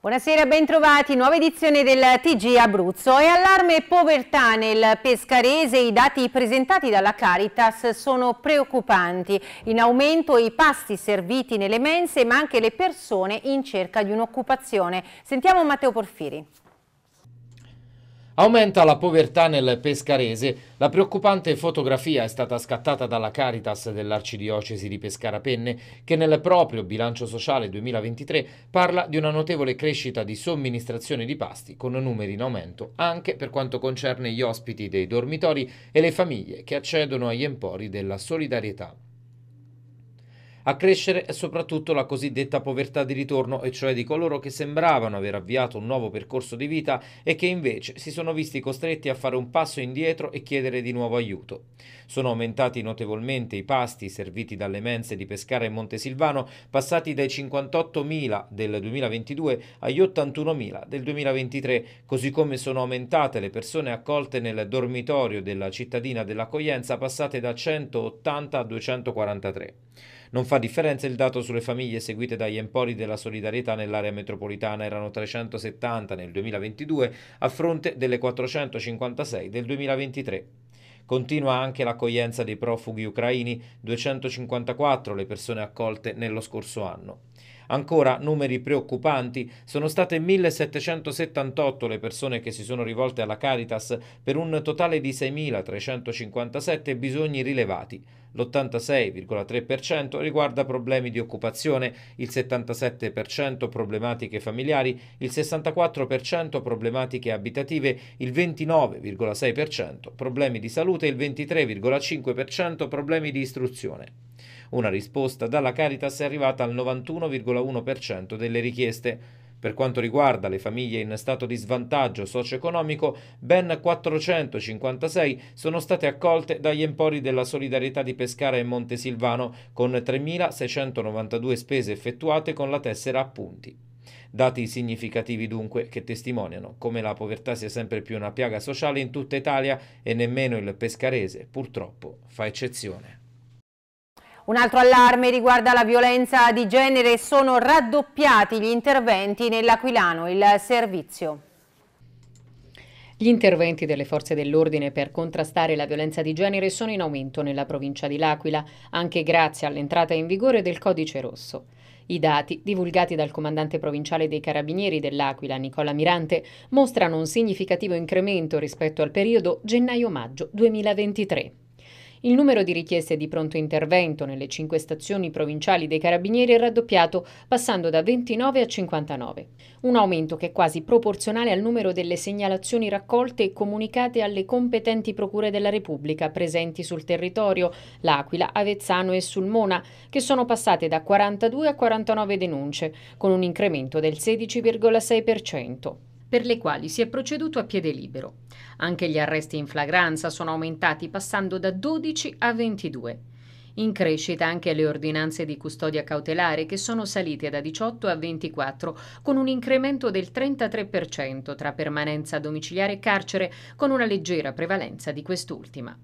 Buonasera, bentrovati. Nuova edizione del TG Abruzzo. È allarme povertà nel Pescarese. I dati presentati dalla Caritas sono preoccupanti. In aumento i pasti serviti nelle mense, ma anche le persone in cerca di un'occupazione. Sentiamo Matteo Porfiri. Aumenta la povertà nel Pescarese. La preoccupante fotografia è stata scattata dalla Caritas dell'Arcidiocesi di Pescarapenne, che nel proprio bilancio sociale 2023 parla di una notevole crescita di somministrazione di pasti, con numeri in aumento anche per quanto concerne gli ospiti dei dormitori e le famiglie che accedono agli empori della solidarietà. A crescere è soprattutto la cosiddetta povertà di ritorno, e cioè di coloro che sembravano aver avviato un nuovo percorso di vita e che invece si sono visti costretti a fare un passo indietro e chiedere di nuovo aiuto. Sono aumentati notevolmente i pasti serviti dalle mense di Pescara e Montesilvano, passati dai 58.000 del 2022 agli 81.000 del 2023, così come sono aumentate le persone accolte nel dormitorio della cittadina dell'accoglienza, passate da 180 a 243. Non fa differenza il dato sulle famiglie seguite dagli empori della solidarietà nell'area metropolitana, erano 370 nel 2022 a fronte delle 456 del 2023. Continua anche l'accoglienza dei profughi ucraini, 254 le persone accolte nello scorso anno. Ancora numeri preoccupanti, sono state 1778 le persone che si sono rivolte alla Caritas per un totale di 6.357 bisogni rilevati. L'86,3% riguarda problemi di occupazione, il 77% problematiche familiari, il 64% problematiche abitative, il 29,6% problemi di salute e il 23,5% problemi di istruzione. Una risposta dalla Caritas è arrivata al 91,1% delle richieste. Per quanto riguarda le famiglie in stato di svantaggio socio-economico, ben 456 sono state accolte dagli empori della Solidarietà di Pescara e Montesilvano, con 3.692 spese effettuate con la tessera a punti. Dati significativi dunque che testimoniano come la povertà sia sempre più una piaga sociale in tutta Italia e nemmeno il pescarese purtroppo fa eccezione. Un altro allarme riguarda la violenza di genere sono raddoppiati gli interventi nell'Aquilano, il servizio. Gli interventi delle forze dell'ordine per contrastare la violenza di genere sono in aumento nella provincia di L'Aquila, anche grazie all'entrata in vigore del codice rosso. I dati, divulgati dal comandante provinciale dei carabinieri dell'Aquila, Nicola Mirante, mostrano un significativo incremento rispetto al periodo gennaio-maggio 2023. Il numero di richieste di pronto intervento nelle cinque stazioni provinciali dei carabinieri è raddoppiato, passando da 29 a 59. Un aumento che è quasi proporzionale al numero delle segnalazioni raccolte e comunicate alle competenti procure della Repubblica presenti sul territorio, L'Aquila, Avezzano e Sulmona, che sono passate da 42 a 49 denunce, con un incremento del 16,6% per le quali si è proceduto a piede libero. Anche gli arresti in flagranza sono aumentati passando da 12 a 22. In crescita anche le ordinanze di custodia cautelare che sono salite da 18 a 24 con un incremento del 33% tra permanenza domiciliare e carcere con una leggera prevalenza di quest'ultima.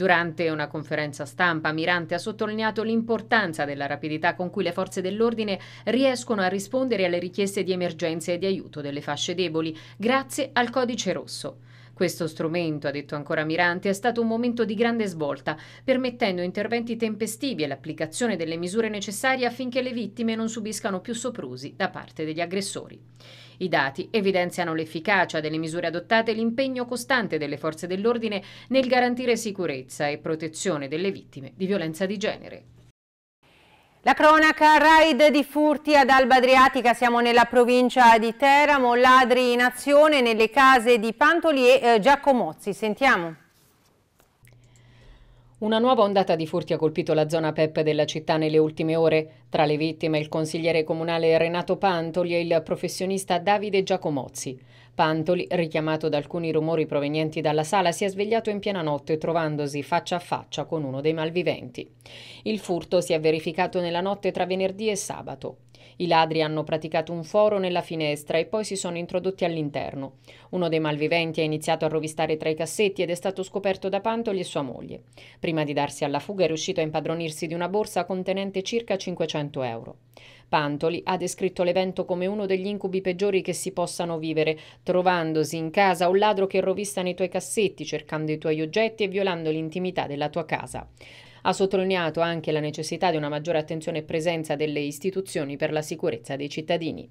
Durante una conferenza stampa, Mirante ha sottolineato l'importanza della rapidità con cui le forze dell'ordine riescono a rispondere alle richieste di emergenza e di aiuto delle fasce deboli, grazie al codice rosso. Questo strumento, ha detto ancora Mirante, è stato un momento di grande svolta, permettendo interventi tempestivi e l'applicazione delle misure necessarie affinché le vittime non subiscano più soprusi da parte degli aggressori. I dati evidenziano l'efficacia delle misure adottate e l'impegno costante delle forze dell'ordine nel garantire sicurezza e protezione delle vittime di violenza di genere. La cronaca raid di furti ad Alba Adriatica, siamo nella provincia di Teramo, ladri in azione nelle case di Pantoli e eh, Giacomozzi, sentiamo. Una nuova ondata di furti ha colpito la zona PEP della città nelle ultime ore. Tra le vittime il consigliere comunale Renato Pantoli e il professionista Davide Giacomozzi. Pantoli, richiamato da alcuni rumori provenienti dalla sala, si è svegliato in piena notte trovandosi faccia a faccia con uno dei malviventi. Il furto si è verificato nella notte tra venerdì e sabato. I ladri hanno praticato un foro nella finestra e poi si sono introdotti all'interno. Uno dei malviventi ha iniziato a rovistare tra i cassetti ed è stato scoperto da Pantoli e sua moglie. Prima di darsi alla fuga è riuscito a impadronirsi di una borsa contenente circa 500 euro. Pantoli ha descritto l'evento come uno degli incubi peggiori che si possano vivere, trovandosi in casa un ladro che rovista nei tuoi cassetti, cercando i tuoi oggetti e violando l'intimità della tua casa. Ha sottolineato anche la necessità di una maggiore attenzione e presenza delle istituzioni per la sicurezza dei cittadini.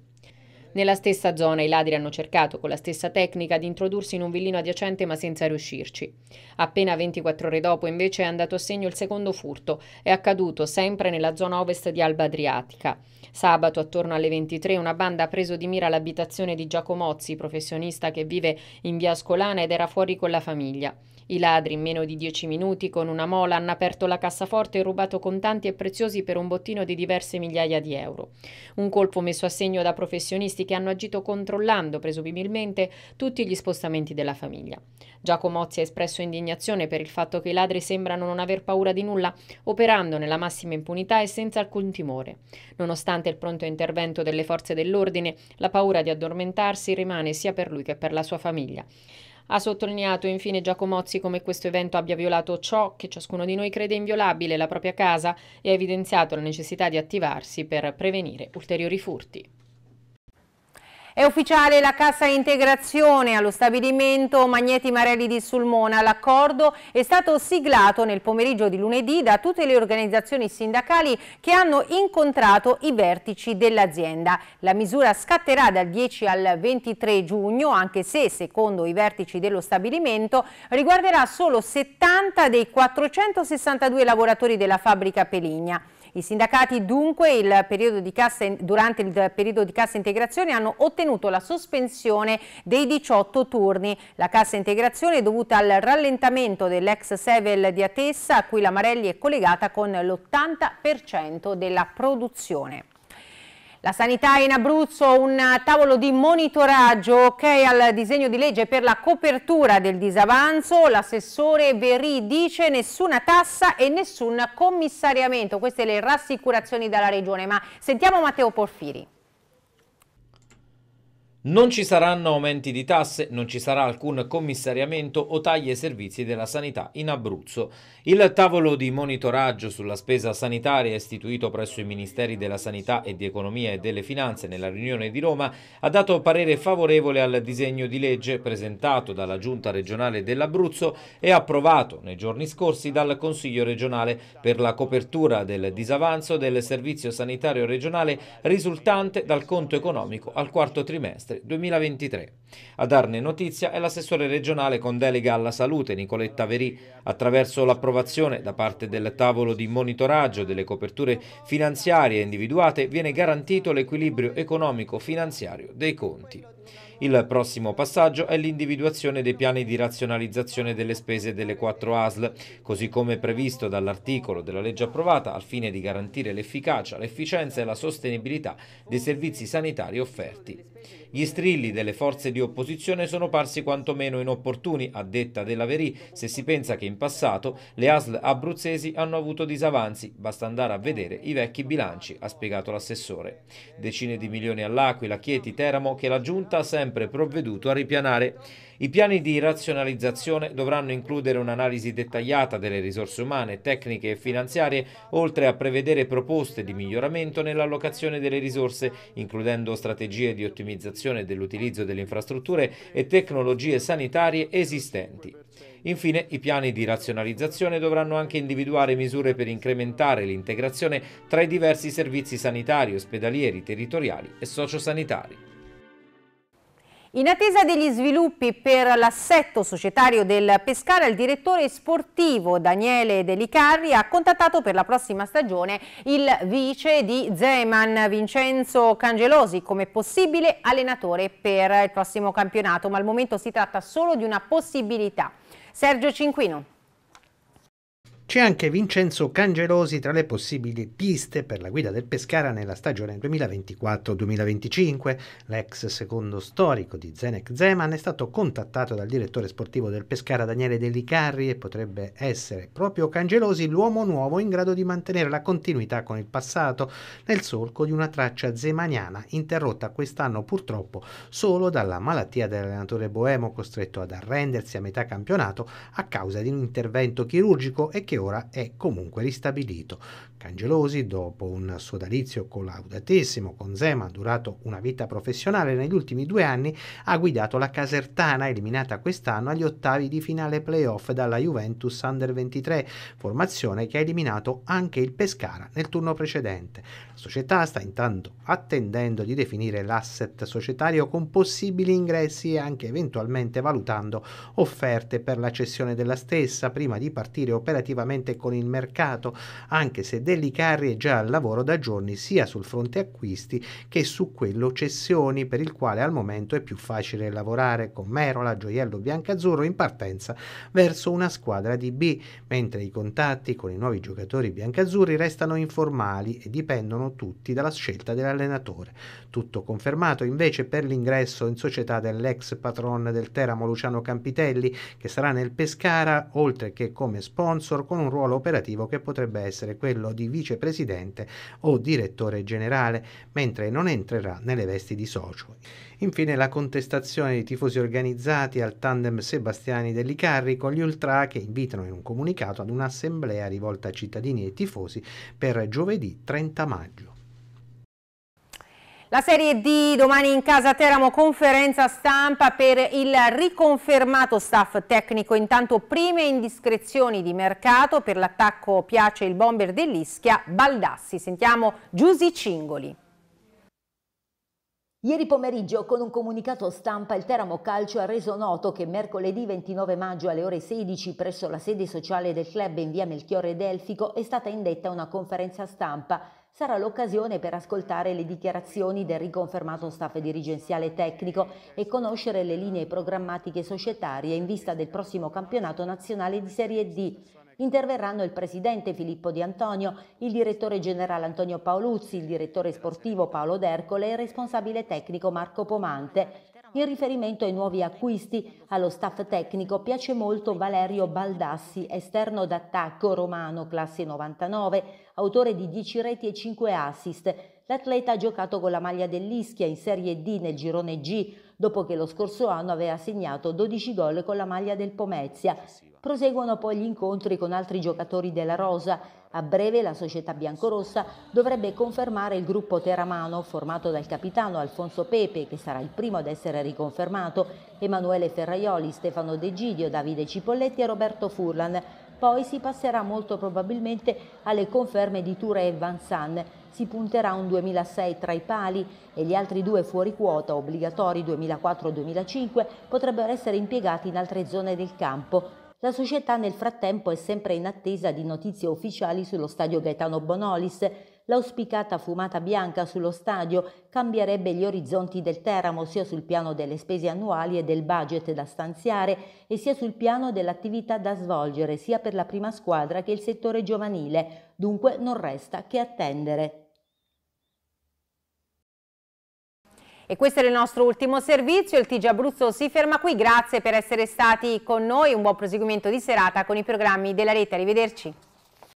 Nella stessa zona i ladri hanno cercato con la stessa tecnica di introdursi in un villino adiacente ma senza riuscirci. Appena 24 ore dopo invece è andato a segno il secondo furto, è accaduto sempre nella zona ovest di Alba Adriatica. Sabato attorno alle 23 una banda ha preso di mira l'abitazione di Giacomozzi, professionista che vive in via Ascolana ed era fuori con la famiglia. I ladri in meno di dieci minuti con una mola hanno aperto la cassaforte e rubato contanti e preziosi per un bottino di diverse migliaia di euro. Un colpo messo a segno da professionisti che hanno agito controllando, presumibilmente, tutti gli spostamenti della famiglia. Giacomo Ozzi ha espresso indignazione per il fatto che i ladri sembrano non aver paura di nulla, operando nella massima impunità e senza alcun timore. Nonostante il pronto intervento delle forze dell'ordine, la paura di addormentarsi rimane sia per lui che per la sua famiglia. Ha sottolineato infine Giacomozzi come questo evento abbia violato ciò che ciascuno di noi crede inviolabile, la propria casa, e ha evidenziato la necessità di attivarsi per prevenire ulteriori furti. È ufficiale la cassa integrazione allo stabilimento Magneti Marelli di Sulmona. L'accordo è stato siglato nel pomeriggio di lunedì da tutte le organizzazioni sindacali che hanno incontrato i vertici dell'azienda. La misura scatterà dal 10 al 23 giugno, anche se, secondo i vertici dello stabilimento, riguarderà solo 70 dei 462 lavoratori della fabbrica Peligna. I sindacati dunque il cassa, durante il periodo di cassa integrazione hanno ottenuto la sospensione dei 18 turni. La cassa integrazione è dovuta al rallentamento dell'ex Sevel di Atessa a cui la Marelli è collegata con l'80% della produzione. La sanità in Abruzzo, un tavolo di monitoraggio ok al disegno di legge per la copertura del disavanzo. L'assessore Verì dice nessuna tassa e nessun commissariamento. Queste le rassicurazioni dalla regione, ma sentiamo Matteo Porfiri. Non ci saranno aumenti di tasse, non ci sarà alcun commissariamento o tagli ai servizi della sanità in Abruzzo. Il tavolo di monitoraggio sulla spesa sanitaria istituito presso i Ministeri della Sanità e di Economia e delle Finanze nella riunione di Roma ha dato parere favorevole al disegno di legge presentato dalla Giunta regionale dell'Abruzzo e approvato nei giorni scorsi dal Consiglio regionale per la copertura del disavanzo del servizio sanitario regionale risultante dal conto economico al quarto trimestre Disastri 2023. A darne notizia è l'assessore regionale con delega alla salute Nicoletta Verì attraverso l'approvazione da parte del tavolo di monitoraggio delle coperture finanziarie individuate viene garantito l'equilibrio economico-finanziario dei conti. Il prossimo passaggio è l'individuazione dei piani di razionalizzazione delle spese delle quattro ASL, così come previsto dall'articolo della legge approvata al fine di garantire l'efficacia, l'efficienza e la sostenibilità dei servizi sanitari offerti. Gli strilli delle forze di opposizione sono parsi quantomeno inopportuni, a detta della Verì, se si pensa che in passato le ASL abruzzesi hanno avuto disavanzi, basta andare a vedere i vecchi bilanci, ha spiegato l'assessore. Decine di milioni all'Aquila, Chieti, Teramo, che la Giunta ha sempre sempre provveduto a ripianare. I piani di razionalizzazione dovranno includere un'analisi dettagliata delle risorse umane, tecniche e finanziarie, oltre a prevedere proposte di miglioramento nell'allocazione delle risorse, includendo strategie di ottimizzazione dell'utilizzo delle infrastrutture e tecnologie sanitarie esistenti. Infine, i piani di razionalizzazione dovranno anche individuare misure per incrementare l'integrazione tra i diversi servizi sanitari, ospedalieri, territoriali e sociosanitari. In attesa degli sviluppi per l'assetto societario del Pescara, il direttore sportivo Daniele Delicarri ha contattato per la prossima stagione il vice di Zeman, Vincenzo Cangelosi, come possibile allenatore per il prossimo campionato, ma al momento si tratta solo di una possibilità. Sergio Cinquino. C'è anche Vincenzo Cangelosi tra le possibili piste per la guida del Pescara nella stagione 2024-2025. L'ex secondo storico di Zenek Zeman è stato contattato dal direttore sportivo del Pescara Daniele Delicarri e potrebbe essere proprio Cangelosi l'uomo nuovo in grado di mantenere la continuità con il passato nel solco di una traccia zemaniana interrotta quest'anno purtroppo solo dalla malattia dell'allenatore Boemo costretto ad arrendersi a metà campionato a causa di un intervento chirurgico e che ora è comunque ristabilito. Cangelosi, dopo un sodalizio collaudatissimo con Zema, durato una vita professionale, negli ultimi due anni ha guidato la Casertana, eliminata quest'anno agli ottavi di finale playoff dalla Juventus Under 23, formazione che ha eliminato anche il Pescara nel turno precedente. La società sta intanto attendendo di definire l'asset societario con possibili ingressi e anche eventualmente valutando offerte per la cessione della stessa prima di partire operativamente con il mercato, anche se Delicari è già al lavoro da giorni sia sul fronte acquisti che su quello cessioni, per il quale al momento è più facile lavorare con Merola, Gioiello Biancazzurro in partenza verso una squadra di B, mentre i contatti con i nuovi giocatori biancazzurri restano informali e dipendono tutti dalla scelta dell'allenatore. Tutto confermato invece per l'ingresso in società dell'ex patron del Teramo Luciano Campitelli, che sarà nel Pescara, oltre che come sponsor con un ruolo operativo che potrebbe essere quello di di vicepresidente o direttore generale, mentre non entrerà nelle vesti di socio. Infine la contestazione dei tifosi organizzati al tandem Sebastiani Dellicarri con gli ultra che invitano in un comunicato ad un'assemblea rivolta a cittadini e tifosi per giovedì 30 maggio. La Serie D domani in casa Teramo conferenza stampa per il riconfermato staff tecnico. Intanto prime indiscrezioni di mercato per l'attacco piace il bomber dell'Ischia Baldassi. Sentiamo Giusi Cingoli. Ieri pomeriggio con un comunicato stampa il Teramo Calcio ha reso noto che mercoledì 29 maggio alle ore 16 presso la sede sociale del club in via Melchiorre Delfico è stata indetta una conferenza stampa sarà l'occasione per ascoltare le dichiarazioni del riconfermato staff dirigenziale tecnico e conoscere le linee programmatiche societarie in vista del prossimo campionato nazionale di Serie D. Interverranno il presidente Filippo Di Antonio, il direttore generale Antonio Paoluzzi, il direttore sportivo Paolo D'Ercole e il responsabile tecnico Marco Pomante. In riferimento ai nuovi acquisti, allo staff tecnico piace molto Valerio Baldassi, esterno d'attacco romano, classe 99, autore di 10 reti e 5 assist. L'atleta ha giocato con la maglia dell'Ischia in Serie D nel girone G, dopo che lo scorso anno aveva segnato 12 gol con la maglia del Pomezia. Proseguono poi gli incontri con altri giocatori della Rosa, a breve la società biancorossa dovrebbe confermare il gruppo Teramano formato dal capitano Alfonso Pepe, che sarà il primo ad essere riconfermato, Emanuele Ferraioli, Stefano De Gidio, Davide Cipolletti e Roberto Furlan. Poi si passerà molto probabilmente alle conferme di Ture e Van San. Si punterà un 2006 tra i pali e gli altri due fuori quota obbligatori 2004-2005 potrebbero essere impiegati in altre zone del campo, la società nel frattempo è sempre in attesa di notizie ufficiali sullo stadio Gaetano Bonolis. L'auspicata fumata bianca sullo stadio cambierebbe gli orizzonti del Teramo sia sul piano delle spese annuali e del budget da stanziare e sia sul piano dell'attività da svolgere sia per la prima squadra che il settore giovanile. Dunque non resta che attendere. E questo era il nostro ultimo servizio, il TG Abruzzo si ferma qui, grazie per essere stati con noi, un buon proseguimento di serata con i programmi della rete, arrivederci.